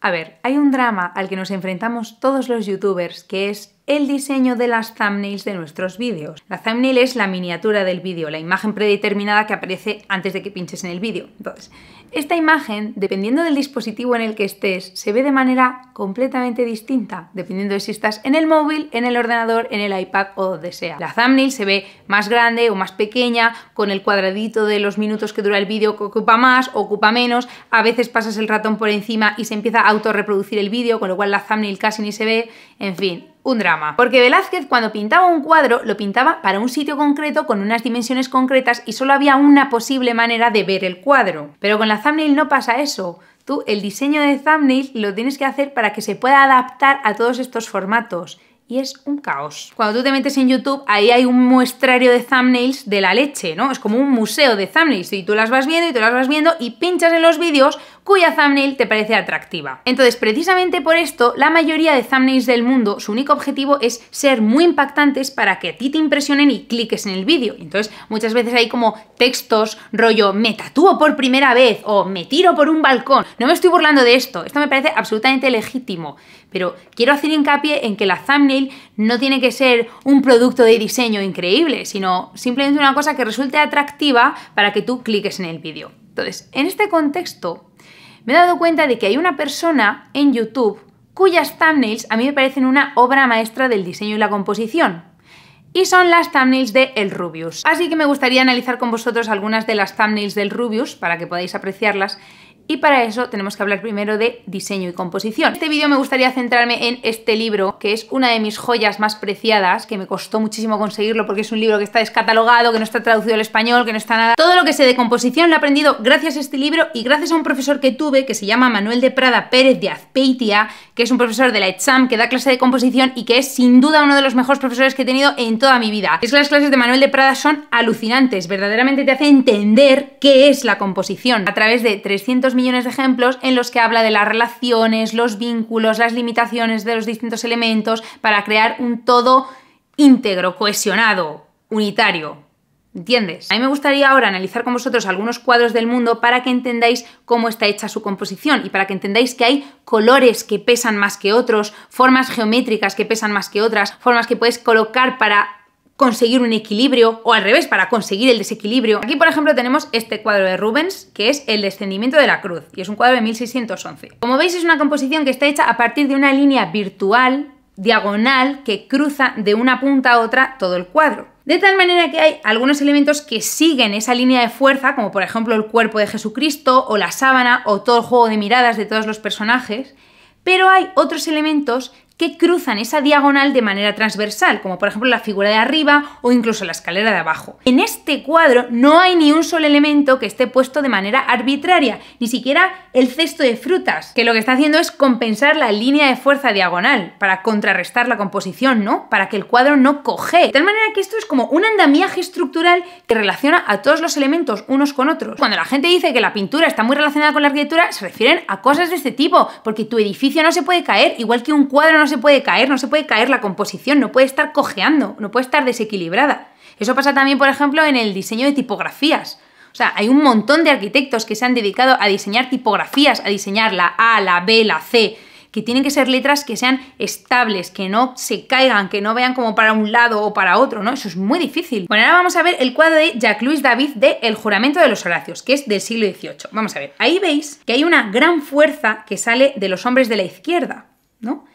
A ver, hay un drama al que nos enfrentamos todos los youtubers que es el diseño de las thumbnails de nuestros vídeos. La thumbnail es la miniatura del vídeo, la imagen predeterminada que aparece antes de que pinches en el vídeo. Entonces, esta imagen, dependiendo del dispositivo en el que estés, se ve de manera completamente distinta, dependiendo de si estás en el móvil, en el ordenador, en el iPad o donde sea. La thumbnail se ve más grande o más pequeña, con el cuadradito de los minutos que dura el vídeo que ocupa más, o ocupa menos, a veces pasas el ratón por encima y se empieza a autorreproducir el vídeo, con lo cual la thumbnail casi ni se ve, en fin, un drama. Porque Velázquez cuando pintaba un cuadro lo pintaba para un sitio concreto con unas dimensiones concretas y solo había una posible manera de ver el cuadro. Pero con la thumbnail no pasa eso. Tú el diseño de thumbnail lo tienes que hacer para que se pueda adaptar a todos estos formatos y es un caos. Cuando tú te metes en YouTube, ahí hay un muestrario de thumbnails de la leche, ¿no? Es como un museo de thumbnails y tú las vas viendo y tú las vas viendo y pinchas en los vídeos cuya thumbnail te parece atractiva. Entonces, precisamente por esto, la mayoría de thumbnails del mundo, su único objetivo es ser muy impactantes para que a ti te impresionen y cliques en el vídeo. Entonces, muchas veces hay como textos rollo me tatúo por primera vez o me tiro por un balcón. No me estoy burlando de esto, esto me parece absolutamente legítimo, pero quiero hacer hincapié en que la thumbnail no tiene que ser un producto de diseño increíble, sino simplemente una cosa que resulte atractiva para que tú cliques en el vídeo. Entonces, en este contexto, me he dado cuenta de que hay una persona en YouTube cuyas thumbnails a mí me parecen una obra maestra del diseño y la composición. Y son las thumbnails de El Rubius. Así que me gustaría analizar con vosotros algunas de las thumbnails del Rubius para que podáis apreciarlas y para eso tenemos que hablar primero de diseño y composición. En este vídeo me gustaría centrarme en este libro, que es una de mis joyas más preciadas, que me costó muchísimo conseguirlo porque es un libro que está descatalogado, que no está traducido al español, que no está nada. Todo lo que sé de composición lo he aprendido gracias a este libro y gracias a un profesor que tuve que se llama Manuel de Prada Pérez de Azpeitia, que es un profesor de la ETSAM que da clase de composición y que es sin duda uno de los mejores profesores que he tenido en toda mi vida. Es que las clases de Manuel de Prada son alucinantes, verdaderamente te hace entender qué es la composición a través de 300 millones de ejemplos en los que habla de las relaciones, los vínculos, las limitaciones de los distintos elementos para crear un todo íntegro, cohesionado, unitario. ¿Entiendes? A mí me gustaría ahora analizar con vosotros algunos cuadros del mundo para que entendáis cómo está hecha su composición y para que entendáis que hay colores que pesan más que otros, formas geométricas que pesan más que otras, formas que puedes colocar para conseguir un equilibrio o al revés, para conseguir el desequilibrio. Aquí, por ejemplo, tenemos este cuadro de Rubens, que es El descendimiento de la cruz, y es un cuadro de 1611. Como veis, es una composición que está hecha a partir de una línea virtual, diagonal, que cruza de una punta a otra todo el cuadro. De tal manera que hay algunos elementos que siguen esa línea de fuerza, como por ejemplo el cuerpo de Jesucristo, o la sábana, o todo el juego de miradas de todos los personajes, pero hay otros elementos que cruzan esa diagonal de manera transversal, como por ejemplo la figura de arriba o incluso la escalera de abajo. En este cuadro no hay ni un solo elemento que esté puesto de manera arbitraria, ni siquiera el cesto de frutas, que lo que está haciendo es compensar la línea de fuerza diagonal para contrarrestar la composición, ¿no? Para que el cuadro no coge. De tal manera que esto es como un andamiaje estructural que relaciona a todos los elementos unos con otros. Cuando la gente dice que la pintura está muy relacionada con la arquitectura, se refieren a cosas de este tipo, porque tu edificio no se puede caer, igual que un cuadro no no se puede caer, no se puede caer la composición, no puede estar cojeando, no puede estar desequilibrada. Eso pasa también, por ejemplo, en el diseño de tipografías. O sea, hay un montón de arquitectos que se han dedicado a diseñar tipografías, a diseñar la A, la B, la C, que tienen que ser letras que sean estables, que no se caigan, que no vean como para un lado o para otro, ¿no? Eso es muy difícil. Bueno, ahora vamos a ver el cuadro de Jacques-Louis David de El juramento de los Horacios, que es del siglo XVIII. Vamos a ver, ahí veis que hay una gran fuerza que sale de los hombres de la izquierda, ¿no?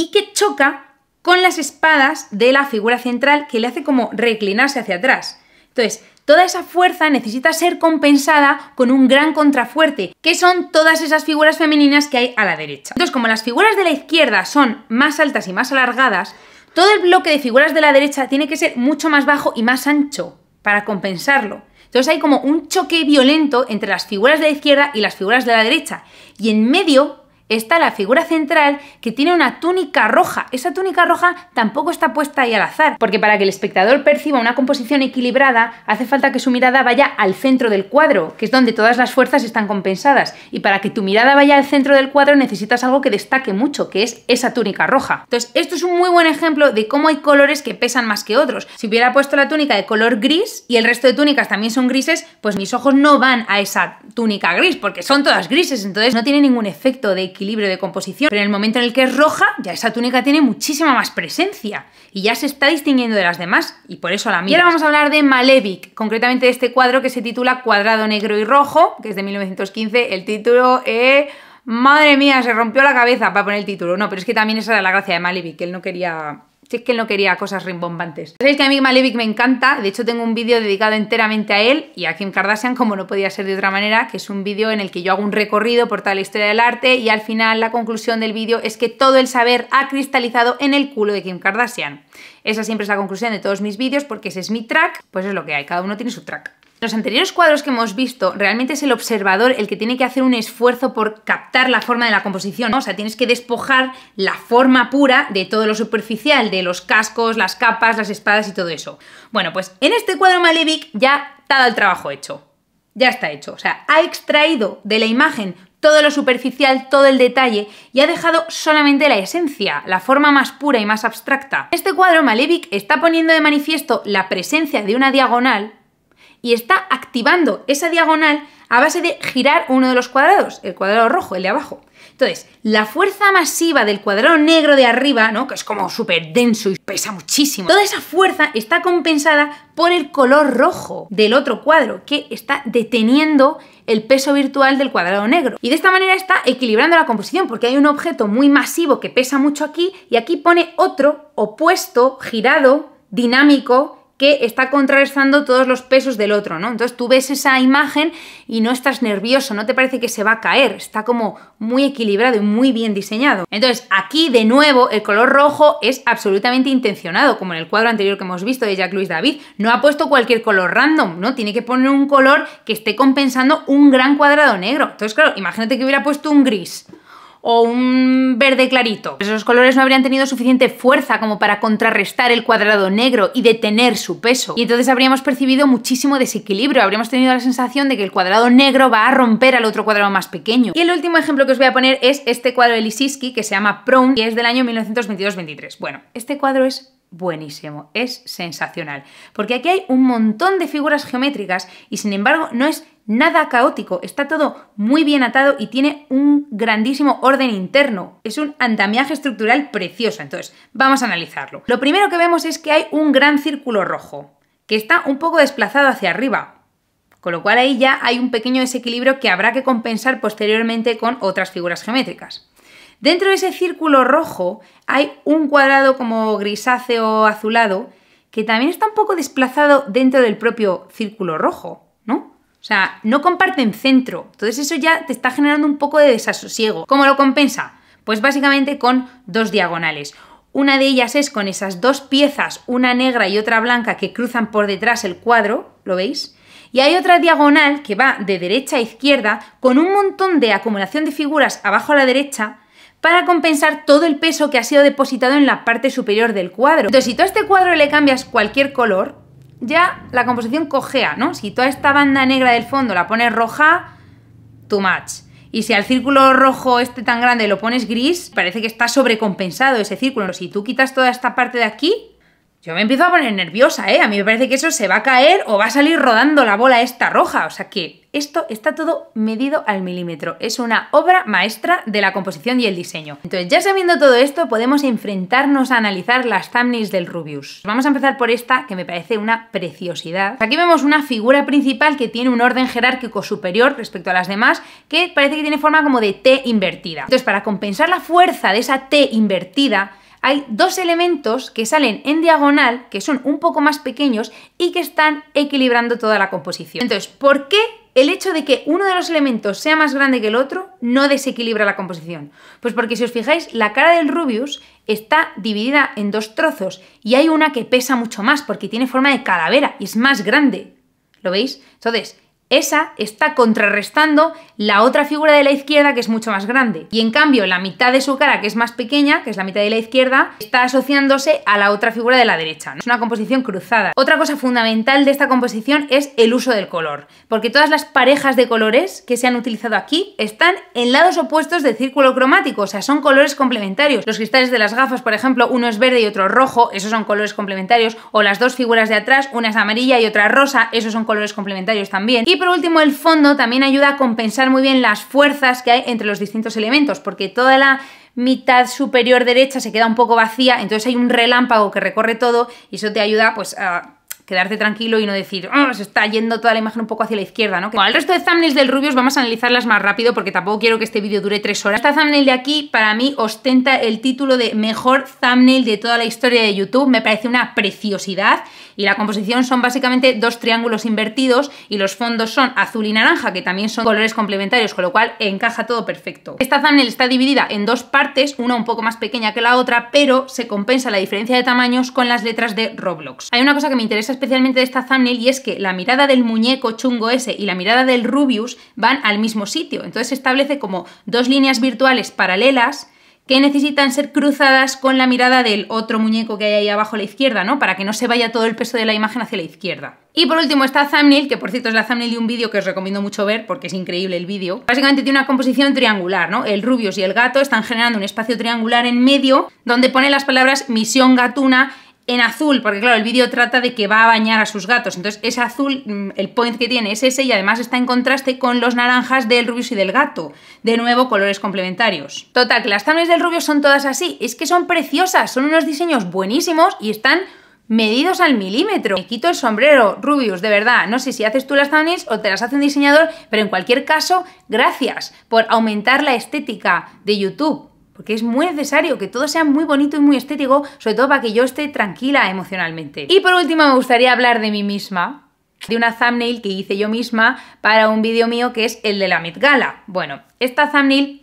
y que choca con las espadas de la figura central que le hace como reclinarse hacia atrás. Entonces, toda esa fuerza necesita ser compensada con un gran contrafuerte, que son todas esas figuras femeninas que hay a la derecha. Entonces, como las figuras de la izquierda son más altas y más alargadas, todo el bloque de figuras de la derecha tiene que ser mucho más bajo y más ancho para compensarlo. Entonces hay como un choque violento entre las figuras de la izquierda y las figuras de la derecha. Y en medio está la figura central que tiene una túnica roja. Esa túnica roja tampoco está puesta ahí al azar, porque para que el espectador perciba una composición equilibrada hace falta que su mirada vaya al centro del cuadro, que es donde todas las fuerzas están compensadas. Y para que tu mirada vaya al centro del cuadro necesitas algo que destaque mucho, que es esa túnica roja. Entonces, esto es un muy buen ejemplo de cómo hay colores que pesan más que otros. Si hubiera puesto la túnica de color gris y el resto de túnicas también son grises, pues mis ojos no van a esa túnica gris, porque son todas grises, entonces no tiene ningún efecto de equilibrio de composición, pero en el momento en el que es roja, ya esa túnica tiene muchísima más presencia y ya se está distinguiendo de las demás y por eso la mía. Y ahora vamos a hablar de Malevich, concretamente de este cuadro que se titula Cuadrado Negro y Rojo, que es de 1915, el título es... Eh, madre mía, se rompió la cabeza para poner el título. No, pero es que también esa era la gracia de Malevich, que él no quería si es que él no quería cosas rimbombantes. Sabéis que a mí Malevich me encanta, de hecho tengo un vídeo dedicado enteramente a él y a Kim Kardashian, como no podía ser de otra manera, que es un vídeo en el que yo hago un recorrido por toda la historia del arte y al final la conclusión del vídeo es que todo el saber ha cristalizado en el culo de Kim Kardashian. Esa siempre es la conclusión de todos mis vídeos porque ese es mi track, pues es lo que hay, cada uno tiene su track. Los anteriores cuadros que hemos visto, realmente es el observador el que tiene que hacer un esfuerzo por captar la forma de la composición, ¿no? o sea, tienes que despojar la forma pura de todo lo superficial, de los cascos, las capas, las espadas y todo eso. Bueno, pues en este cuadro Malevich ya está el trabajo hecho. Ya está hecho, o sea, ha extraído de la imagen todo lo superficial, todo el detalle y ha dejado solamente la esencia, la forma más pura y más abstracta. Este cuadro Malevich está poniendo de manifiesto la presencia de una diagonal y está activando esa diagonal a base de girar uno de los cuadrados, el cuadrado rojo, el de abajo. Entonces, la fuerza masiva del cuadrado negro de arriba, ¿no? Que es como súper denso y pesa muchísimo. Toda esa fuerza está compensada por el color rojo del otro cuadro, que está deteniendo el peso virtual del cuadrado negro. Y de esta manera está equilibrando la composición, porque hay un objeto muy masivo que pesa mucho aquí, y aquí pone otro opuesto, girado, dinámico, que está contrarrestando todos los pesos del otro, ¿no? Entonces tú ves esa imagen y no estás nervioso, no te parece que se va a caer, está como muy equilibrado y muy bien diseñado. Entonces aquí de nuevo el color rojo es absolutamente intencionado, como en el cuadro anterior que hemos visto de Jacques-Louis David, no ha puesto cualquier color random, ¿no? Tiene que poner un color que esté compensando un gran cuadrado negro. Entonces claro, imagínate que hubiera puesto un gris o un verde clarito. Esos colores no habrían tenido suficiente fuerza como para contrarrestar el cuadrado negro y detener su peso. Y entonces habríamos percibido muchísimo desequilibrio, habríamos tenido la sensación de que el cuadrado negro va a romper al otro cuadrado más pequeño. Y el último ejemplo que os voy a poner es este cuadro de Lisiski que se llama Prone y es del año 1922-23. Bueno, este cuadro es buenísimo, es sensacional, porque aquí hay un montón de figuras geométricas y sin embargo no es nada caótico, está todo muy bien atado y tiene un grandísimo orden interno. Es un andamiaje estructural precioso, entonces vamos a analizarlo. Lo primero que vemos es que hay un gran círculo rojo, que está un poco desplazado hacia arriba, con lo cual ahí ya hay un pequeño desequilibrio que habrá que compensar posteriormente con otras figuras geométricas. Dentro de ese círculo rojo hay un cuadrado como grisáceo azulado que también está un poco desplazado dentro del propio círculo rojo, ¿no? O sea, no comparten centro. Entonces eso ya te está generando un poco de desasosiego. ¿Cómo lo compensa? Pues básicamente con dos diagonales. Una de ellas es con esas dos piezas, una negra y otra blanca, que cruzan por detrás el cuadro, ¿lo veis? Y hay otra diagonal que va de derecha a izquierda con un montón de acumulación de figuras abajo a la derecha para compensar todo el peso que ha sido depositado en la parte superior del cuadro. Entonces, si tú a este cuadro le cambias cualquier color, ya la composición cojea, ¿no? Si toda esta banda negra del fondo la pones roja, too much. Y si al círculo rojo este tan grande lo pones gris, parece que está sobrecompensado ese círculo. Si tú quitas toda esta parte de aquí, yo me empiezo a poner nerviosa, ¿eh? A mí me parece que eso se va a caer o va a salir rodando la bola esta roja. O sea que esto está todo medido al milímetro. Es una obra maestra de la composición y el diseño. Entonces, ya sabiendo todo esto, podemos enfrentarnos a analizar las thumbnails del Rubius. Vamos a empezar por esta, que me parece una preciosidad. Aquí vemos una figura principal que tiene un orden jerárquico superior respecto a las demás, que parece que tiene forma como de T invertida. Entonces, para compensar la fuerza de esa T invertida, hay dos elementos que salen en diagonal, que son un poco más pequeños y que están equilibrando toda la composición. Entonces, ¿por qué el hecho de que uno de los elementos sea más grande que el otro no desequilibra la composición? Pues porque si os fijáis, la cara del Rubius está dividida en dos trozos y hay una que pesa mucho más porque tiene forma de calavera y es más grande. ¿Lo veis? Entonces, esa está contrarrestando la otra figura de la izquierda que es mucho más grande. Y en cambio, la mitad de su cara, que es más pequeña, que es la mitad de la izquierda, está asociándose a la otra figura de la derecha. Es una composición cruzada. Otra cosa fundamental de esta composición es el uso del color, porque todas las parejas de colores que se han utilizado aquí están en lados opuestos del círculo cromático, o sea, son colores complementarios. Los cristales de las gafas, por ejemplo, uno es verde y otro rojo, esos son colores complementarios, o las dos figuras de atrás, una es amarilla y otra rosa, esos son colores complementarios también por último, el fondo también ayuda a compensar muy bien las fuerzas que hay entre los distintos elementos, porque toda la mitad superior derecha se queda un poco vacía, entonces hay un relámpago que recorre todo y eso te ayuda pues a quedarte tranquilo y no decir, oh, se está yendo toda la imagen un poco hacia la izquierda, ¿no? Como al resto de thumbnails del Rubius vamos a analizarlas más rápido porque tampoco quiero que este vídeo dure tres horas. Esta thumbnail de aquí para mí ostenta el título de mejor thumbnail de toda la historia de YouTube, me parece una preciosidad y la composición son básicamente dos triángulos invertidos y los fondos son azul y naranja, que también son colores complementarios, con lo cual encaja todo perfecto. Esta thumbnail está dividida en dos partes, una un poco más pequeña que la otra, pero se compensa la diferencia de tamaños con las letras de Roblox. Hay una cosa que me interesa especialmente de esta thumbnail y es que la mirada del muñeco chungo ese y la mirada del Rubius van al mismo sitio. Entonces se establece como dos líneas virtuales paralelas que necesitan ser cruzadas con la mirada del otro muñeco que hay ahí abajo a la izquierda, ¿no? Para que no se vaya todo el peso de la imagen hacia la izquierda. Y por último está thumbnail, que por cierto es la thumbnail de un vídeo que os recomiendo mucho ver porque es increíble el vídeo. Básicamente tiene una composición triangular, ¿no? El Rubius y el gato están generando un espacio triangular en medio donde pone las palabras misión gatuna en azul, porque claro, el vídeo trata de que va a bañar a sus gatos, entonces ese azul, mm, el point que tiene es ese y además está en contraste con los naranjas del Rubius y del gato, de nuevo colores complementarios. Total, que las thumbnails del Rubius son todas así, es que son preciosas, son unos diseños buenísimos y están medidos al milímetro. Me quito el sombrero, Rubius, de verdad. No sé si haces tú las thumbnails o te las hace un diseñador, pero en cualquier caso, gracias por aumentar la estética de YouTube. Porque es muy necesario que todo sea muy bonito y muy estético, sobre todo para que yo esté tranquila emocionalmente. Y por último me gustaría hablar de mí misma, de una thumbnail que hice yo misma para un vídeo mío que es el de la Met Gala. Bueno, esta thumbnail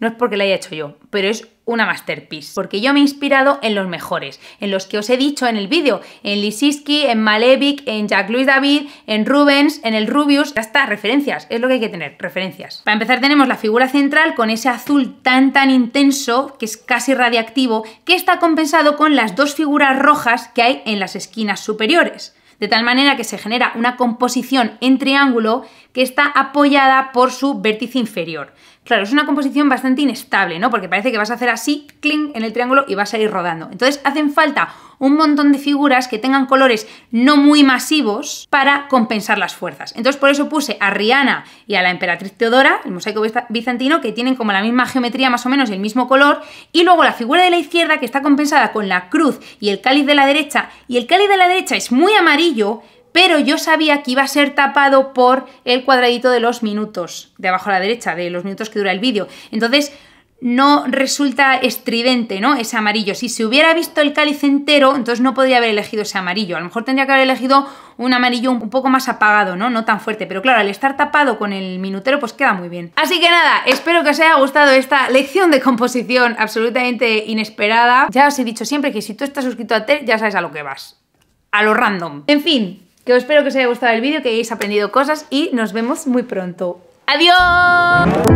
no es porque la haya hecho yo, pero es una masterpiece, porque yo me he inspirado en los mejores, en los que os he dicho en el vídeo, en Lisinski, en Malevich, en Jacques-Louis David, en Rubens, en el Rubius, ya está, referencias, es lo que hay que tener, referencias. Para empezar tenemos la figura central con ese azul tan tan intenso, que es casi radiactivo, que está compensado con las dos figuras rojas que hay en las esquinas superiores de tal manera que se genera una composición en triángulo que está apoyada por su vértice inferior. Claro, es una composición bastante inestable, ¿no? Porque parece que vas a hacer así, cling, en el triángulo y vas a ir rodando. Entonces hacen falta un montón de figuras que tengan colores no muy masivos para compensar las fuerzas. Entonces por eso puse a Rihanna y a la emperatriz Teodora, el mosaico bizantino, que tienen como la misma geometría más o menos y el mismo color, y luego la figura de la izquierda que está compensada con la cruz y el cáliz de la derecha, y el cáliz de la derecha es muy amarillo, pero yo sabía que iba a ser tapado por el cuadradito de los minutos, de abajo a la derecha, de los minutos que dura el vídeo. Entonces, no resulta estridente, ¿no? Ese amarillo. Si se hubiera visto el cáliz entero, entonces no podría haber elegido ese amarillo. A lo mejor tendría que haber elegido un amarillo un poco más apagado, ¿no? No tan fuerte. Pero claro, al estar tapado con el minutero, pues queda muy bien. Así que nada, espero que os haya gustado esta lección de composición absolutamente inesperada. Ya os he dicho siempre que si tú estás suscrito a TED, ya sabes a lo que vas. A lo random. En fin, espero que os haya gustado el vídeo, que hayáis aprendido cosas y nos vemos muy pronto. ¡Adiós!